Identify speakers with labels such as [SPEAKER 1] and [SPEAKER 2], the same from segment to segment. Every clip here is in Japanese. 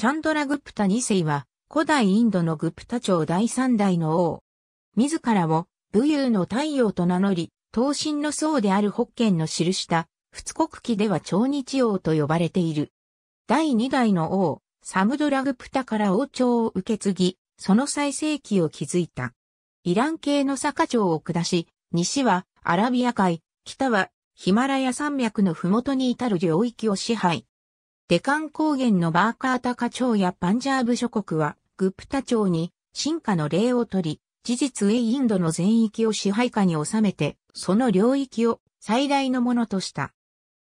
[SPEAKER 1] チャンドラ・グプタ2世は、古代インドのグプタ朝第3
[SPEAKER 2] 代の王。自らを、武勇の太陽と名乗り、東進の僧である北県の記した、仏国記では朝日王と呼ばれている。第2代の王、サムドラグプタから王朝を受け継ぎ、その最盛期を築いた。イラン系の坂朝を下し、西はアラビア海、北はヒマラヤ山脈のふもとに至る領域を支配。デカン高原のバーカータカ朝やパンジャーブ諸国は、グプタ朝に、進化の例を取り、事実へインドの全域を支配下に収めて、その領域を最大のものとした。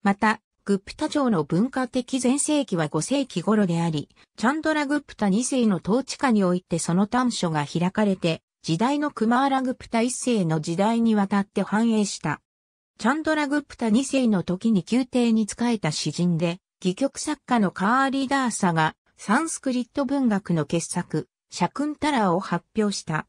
[SPEAKER 2] また、グプタ朝の文化的前世紀は5世紀頃であり、チャンドラグプタ2世の統治下においてその短所が開かれて、時代のクマーラグプタ1世の時代にわたって繁栄した。チャンドラグプタ2世の時に宮廷に仕えた詩人で、戯曲作家のカーリーダーサがサンスクリット文学の傑作、シャクンタラーを発表した。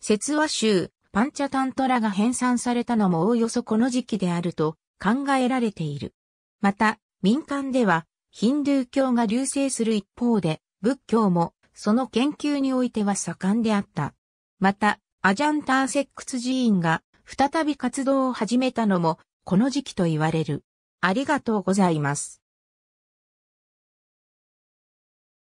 [SPEAKER 2] 説話集、パンチャタントラが編纂されたのもおおよそこの時期であると考えられている。また、民間では、ヒンドゥー教が流星する一方で、仏教も、その研究においては盛んであった。また、アジャンターセックス寺院が、再び活動を始めたのも、
[SPEAKER 1] この時期と言われる。ありがとうございます。